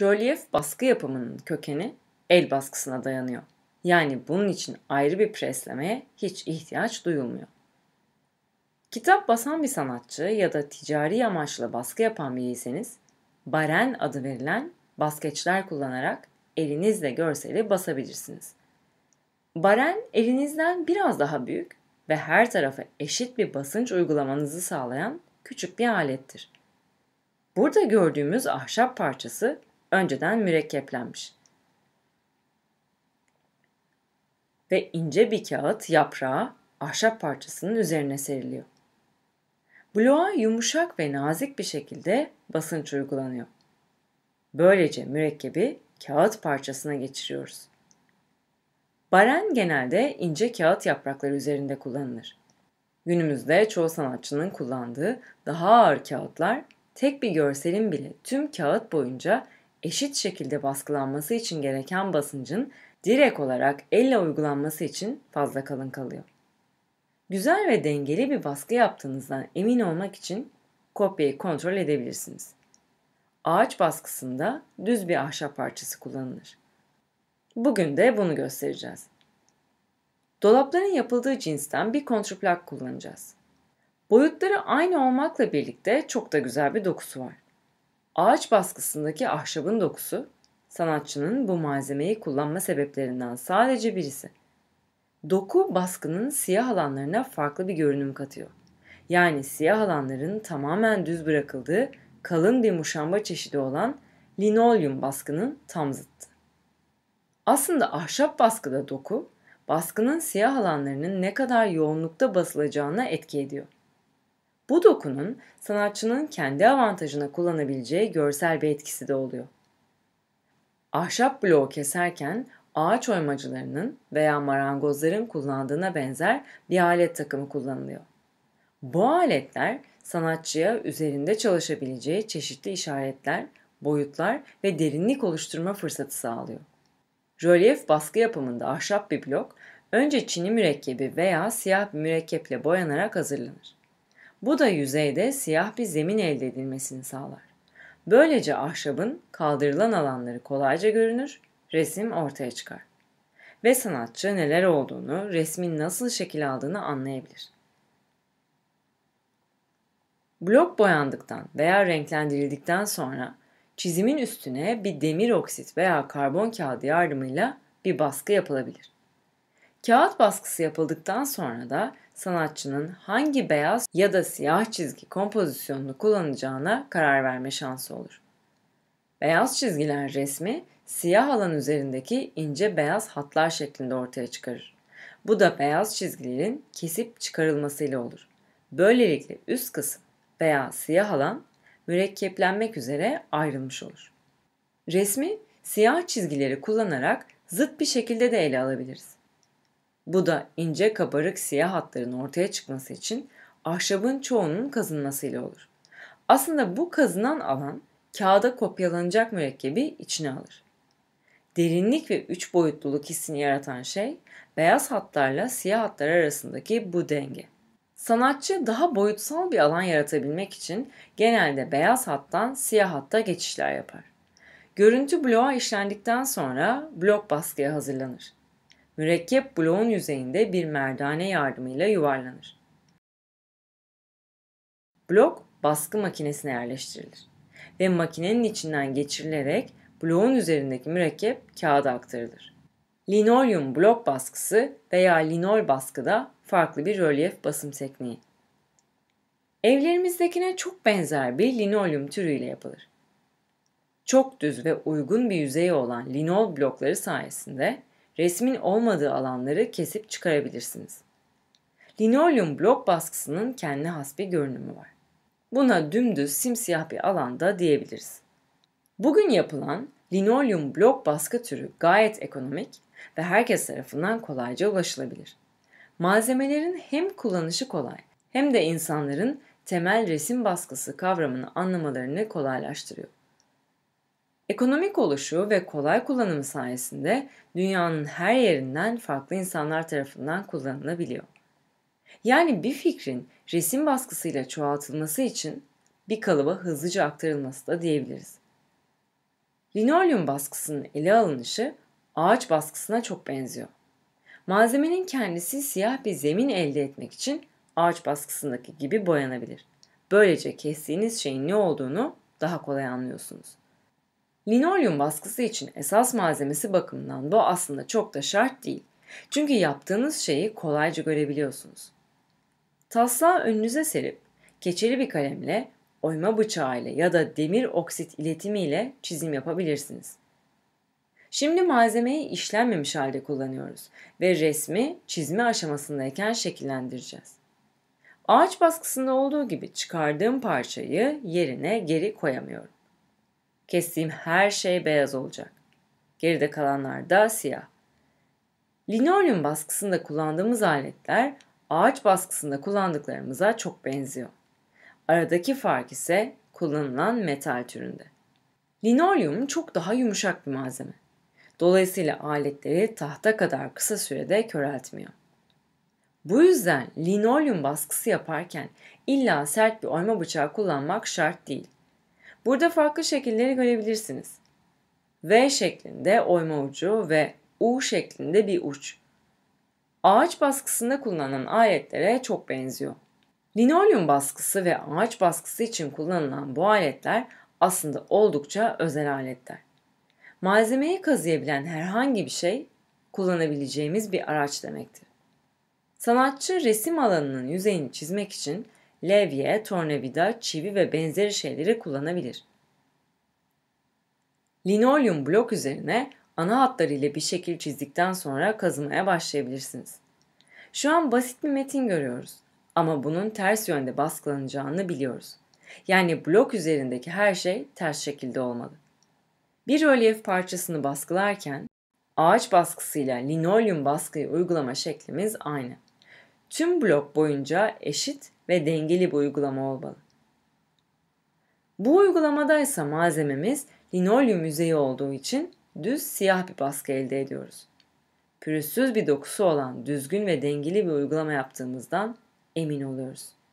Rölyef baskı yapımının kökeni el baskısına dayanıyor. Yani bunun için ayrı bir preslemeye hiç ihtiyaç duyulmuyor. Kitap basan bir sanatçı ya da ticari amaçla baskı yapan biriyseniz, baren adı verilen baskeçler kullanarak elinizle görseli basabilirsiniz. Baren elinizden biraz daha büyük ve her tarafa eşit bir basınç uygulamanızı sağlayan küçük bir alettir. Burada gördüğümüz ahşap parçası önceden mürekkeplenmiş. Ve ince bir kağıt yaprağı ahşap parçasının üzerine seriliyor. Bloğa yumuşak ve nazik bir şekilde basınç uygulanıyor. Böylece mürekkebi kağıt parçasına geçiriyoruz. Baren genelde ince kağıt yaprakları üzerinde kullanılır. Günümüzde çoğu sanatçının kullandığı daha ağır kağıtlar tek bir görselin bile tüm kağıt boyunca eşit şekilde baskılanması için gereken basıncın direkt olarak elle uygulanması için fazla kalın kalıyor. Güzel ve dengeli bir baskı yaptığınızdan emin olmak için kopyayı kontrol edebilirsiniz. Ağaç baskısında düz bir ahşap parçası kullanılır. Bugün de bunu göstereceğiz. Dolapların yapıldığı cinsten bir kontrplak kullanacağız. Boyutları aynı olmakla birlikte çok da güzel bir dokusu var. Ağaç baskısındaki ahşabın dokusu sanatçının bu malzemeyi kullanma sebeplerinden sadece birisi. Doku baskının siyah alanlarına farklı bir görünüm katıyor. Yani siyah alanların tamamen düz bırakıldığı kalın bir muşamba çeşidi olan linolyum baskının tam zıttı. Aslında ahşap baskıda doku, baskının siyah alanlarının ne kadar yoğunlukta basılacağına etki ediyor. Bu dokunun sanatçının kendi avantajına kullanabileceği görsel bir etkisi de oluyor. Ahşap bloğu keserken ağaç oymacılarının veya marangozların kullandığına benzer bir alet takımı kullanılıyor. Bu aletler sanatçıya üzerinde çalışabileceği çeşitli işaretler, boyutlar ve derinlik oluşturma fırsatı sağlıyor. Rölyef baskı yapımında ahşap bir blok önce çini mürekkebi veya siyah bir mürekkeple boyanarak hazırlanır. Bu da yüzeyde siyah bir zemin elde edilmesini sağlar. Böylece ahşabın kaldırılan alanları kolayca görünür, resim ortaya çıkar. Ve sanatçı neler olduğunu, resmin nasıl şekil aldığını anlayabilir. Blok boyandıktan veya renklendirildikten sonra çizimin üstüne bir demir oksit veya karbon kağıdı yardımıyla bir baskı yapılabilir. Kağıt baskısı yapıldıktan sonra da sanatçının hangi beyaz ya da siyah çizgi kompozisyonunu kullanacağına karar verme şansı olur. Beyaz çizgiler resmi siyah alan üzerindeki ince beyaz hatlar şeklinde ortaya çıkarır. Bu da beyaz çizgilerin kesip çıkarılmasıyla olur. Böylelikle üst kısım veya siyah alan mürekkeplenmek üzere ayrılmış olur. Resmi siyah çizgileri kullanarak zıt bir şekilde de ele alabiliriz. Bu da ince kabarık siyah hatların ortaya çıkması için ahşabın çoğunun kazınmasıyla olur. Aslında bu kazınan alan kağıda kopyalanacak mürekkebi içine alır. Derinlik ve üç boyutluluk hissini yaratan şey beyaz hatlarla siyah hatlar arasındaki bu denge. Sanatçı daha boyutsal bir alan yaratabilmek için genelde beyaz hattan siyah hatta geçişler yapar. Görüntü bloğa işlendikten sonra blok baskıya hazırlanır mürekkep bloğun yüzeyinde bir merdane yardımıyla yuvarlanır. Blok baskı makinesine yerleştirilir ve makinenin içinden geçirilerek bloğun üzerindeki mürekkep kağıda aktarılır. Linolyum blok baskısı veya linol baskı da farklı bir rölyef basım tekniği. Evlerimizdekine çok benzer bir linolyum türüyle yapılır. Çok düz ve uygun bir yüzeyi olan linol blokları sayesinde resmin olmadığı alanları kesip çıkarabilirsiniz. Linolyum blok baskısının kendi has bir görünümü var. Buna dümdüz simsiyah bir alanda diyebiliriz. Bugün yapılan linolyum blok baskı türü gayet ekonomik ve herkes tarafından kolayca ulaşılabilir. Malzemelerin hem kullanışı kolay hem de insanların temel resim baskısı kavramını anlamalarını kolaylaştırıyor. Ekonomik oluşu ve kolay kullanımı sayesinde dünyanın her yerinden farklı insanlar tarafından kullanılabiliyor. Yani bir fikrin resim baskısıyla çoğaltılması için bir kalıba hızlıca aktarılması da diyebiliriz. Linolyum baskısının ele alınışı ağaç baskısına çok benziyor. Malzemenin kendisi siyah bir zemin elde etmek için ağaç baskısındaki gibi boyanabilir. Böylece kestiğiniz şeyin ne olduğunu daha kolay anlıyorsunuz. Linolyum baskısı için esas malzemesi bakımından bu aslında çok da şart değil. Çünkü yaptığınız şeyi kolayca görebiliyorsunuz. Taslağı önünüze serip keçeli bir kalemle, oyma bıçağı ile ya da demir oksit iletimi ile çizim yapabilirsiniz. Şimdi malzemeyi işlenmemiş halde kullanıyoruz ve resmi çizme aşamasındayken şekillendireceğiz. Ağaç baskısında olduğu gibi çıkardığım parçayı yerine geri koyamıyorum. Kestiğim her şey beyaz olacak. Geride kalanlar da siyah. Linoleum baskısında kullandığımız aletler ağaç baskısında kullandıklarımıza çok benziyor. Aradaki fark ise kullanılan metal türünde. Linoleum çok daha yumuşak bir malzeme. Dolayısıyla aletleri tahta kadar kısa sürede köreltmiyor. Bu yüzden linoleum baskısı yaparken illa sert bir oyma bıçağı kullanmak şart değil. Burada farklı şekilleri görebilirsiniz. V şeklinde oyma ucu ve U şeklinde bir uç. Ağaç baskısında kullanılan aletlere çok benziyor. Linolyum baskısı ve ağaç baskısı için kullanılan bu aletler aslında oldukça özel aletler. Malzemeyi kazıyabilen herhangi bir şey kullanabileceğimiz bir araç demektir. Sanatçı resim alanının yüzeyini çizmek için levye, tornavida, çivi ve benzeri şeyleri kullanabilir. Linolyum blok üzerine ana hatlarıyla bir şekil çizdikten sonra kazımaya başlayabilirsiniz. Şu an basit bir metin görüyoruz ama bunun ters yönde baskılanacağını biliyoruz. Yani blok üzerindeki her şey ters şekilde olmalı. Bir rölyef parçasını baskılarken ağaç baskısıyla linolyum baskıyı uygulama şeklimiz aynı tüm blok boyunca eşit ve dengeli bir uygulama olmalı. Bu uygulamada ise malzememiz linolyum yüzeyi olduğu için düz siyah bir baskı elde ediyoruz. Pürüzsüz bir dokusu olan düzgün ve dengeli bir uygulama yaptığımızdan emin oluyoruz.